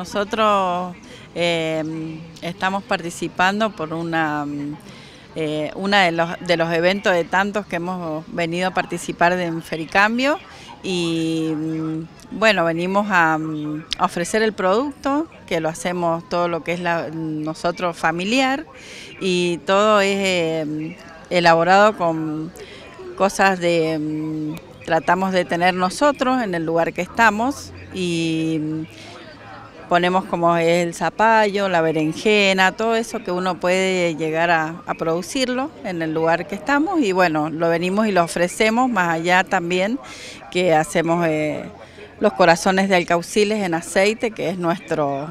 Nosotros eh, estamos participando por una... Eh, uno de los, eventos de tantos que hemos venido a participar de en Fericambio y mm, bueno, venimos mm, a, ofrecer el producto, que lo hacemos todo lo que es nosotros familiar y todo es eh, elaborado con cosas de... Mm, tratamos de tener nosotros en el lugar que estamos y ponemos como el zapallo, la berenjena, todo eso que uno puede llegar a, producirlo en el lugar que estamos y bueno, lo venimos y lo ofrecemos, más allá también que hacemos... Eh, los corazones de alcauciles en aceite, que es nuestro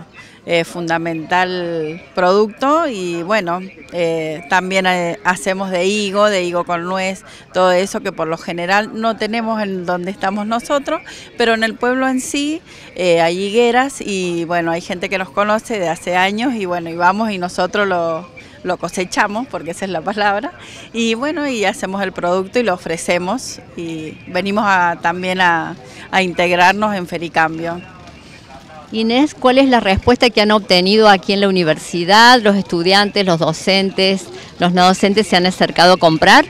eh, fundamental producto. Y bueno, eh, también eh, hacemos de higo, de higo con nuez, todo eso que por lo general no tenemos en donde estamos nosotros, pero en el pueblo en sí hay higueras y bueno, hay gente que nos conoce de hace años y bueno, y vamos y nosotros lo, lo cosechamos, porque esa es la palabra, y bueno, y hacemos el producto y lo ofrecemos y venimos a, también a, a integrarnos en Fericambio. Inés, ¿cuál es la respuesta que han obtenido aquí en la universidad? ¿Los estudiantes, los docentes, los no docentes se han acercado a comprar?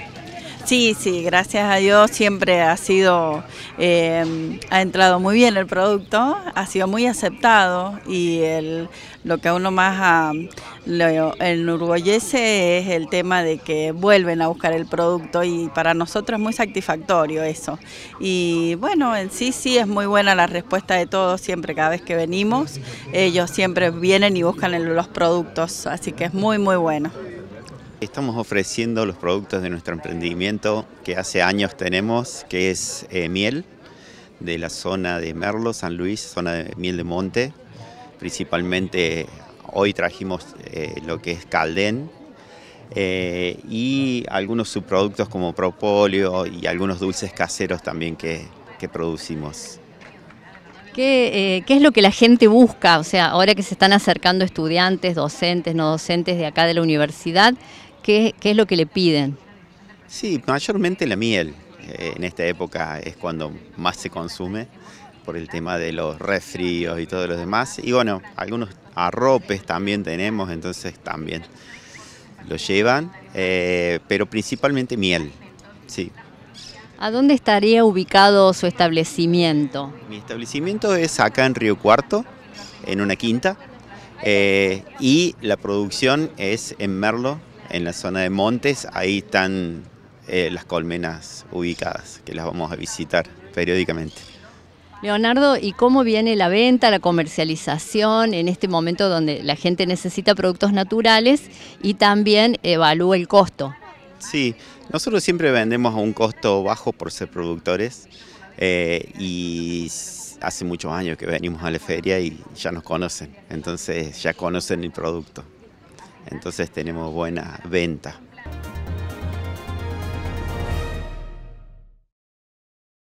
Sí, sí, gracias a Dios siempre ha sido, em, ha entrado muy bien el producto, ha sido muy aceptado y el, lo que a uno más lo, enorgullece es el tema de que vuelven a buscar el producto y para nosotros es muy satisfactorio eso. Y bueno, en sí, sí es muy buena la respuesta de todos siempre, cada vez que venimos, ellos siempre vienen y buscan los productos, así que es muy, muy bueno. Estamos ofreciendo los productos de nuestro emprendimiento que hace años tenemos, que es eh, miel de la zona de Merlo, San Luis, zona de miel de monte. Principalmente hoy trajimos eh, lo que es caldén eh, y algunos subproductos como propóleo y algunos dulces caseros también que, producimos. ¿Qué, ¿Qué, es lo que la gente busca? O sea, ahora que se están acercando estudiantes, docentes, no docentes de acá de la universidad, ¿Qué, es lo que le piden? Sí, mayormente la miel. Eh, en esta época es cuando más se consume por el tema de los resfríos y todo lo demás. Y bueno, algunos arropes también tenemos, entonces también lo llevan, eh, pero principalmente miel, sí. ¿A dónde estaría ubicado su establecimiento? Mi establecimiento es acá en Río Cuarto, en una quinta, eh, y la producción es en Merlo, en la zona de Montes, ahí están eh, las colmenas ubicadas, que las vamos a visitar periódicamente. Leonardo, ¿y cómo viene la venta, la comercialización en este momento donde la gente necesita productos naturales y también evalúa el costo? Sí, nosotros siempre vendemos a un costo bajo por ser productores eh, y hace muchos años que venimos a la feria y ya nos conocen, entonces ya conocen el producto entonces tenemos buena venta.